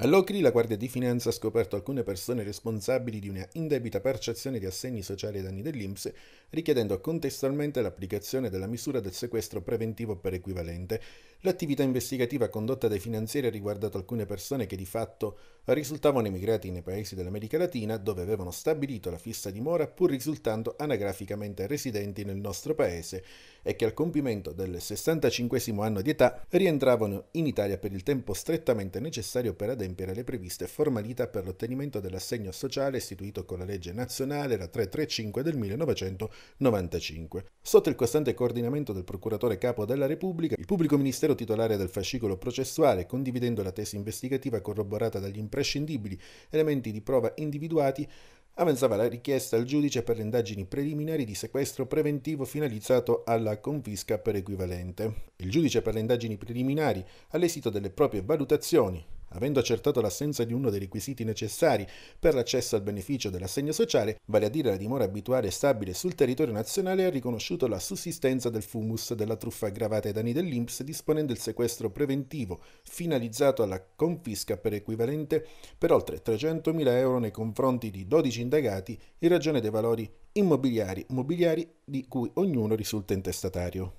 All'Ocri la Guardia di Finanza ha scoperto alcune persone responsabili di una indebita percezione di assegni sociali ai danni dell'Inps, richiedendo contestualmente l'applicazione della misura del sequestro preventivo per equivalente. L'attività investigativa condotta dai finanzieri ha riguardato alcune persone che di fatto risultavano emigrati nei paesi dell'America Latina dove avevano stabilito la fissa dimora pur risultando anagraficamente residenti nel nostro paese e che al compimento del 65 anno di età rientravano in Italia per il tempo strettamente necessario per adempiere le previste formalità per l'ottenimento dell'assegno sociale istituito con la legge nazionale la 335 del 1995. Sotto il costante coordinamento del procuratore capo della Repubblica, il pubblico ministero titolare del fascicolo processuale, condividendo la tesi investigativa corroborata dagli imprenditori imprescindibili elementi di prova individuati, avanzava la richiesta al giudice per le indagini preliminari di sequestro preventivo finalizzato alla confisca per equivalente. Il giudice per le indagini preliminari, all'esito delle proprie valutazioni, Avendo accertato l'assenza di uno dei requisiti necessari per l'accesso al beneficio dell'assegno sociale, vale a dire la dimora abituale e stabile sul territorio nazionale, ha riconosciuto la sussistenza del fumus della truffa aggravata ai danni dell'INPS disponendo il sequestro preventivo finalizzato alla confisca per equivalente per oltre 300.000 euro nei confronti di 12 indagati in ragione dei valori immobiliari mobiliari di cui ognuno risulta intestatario.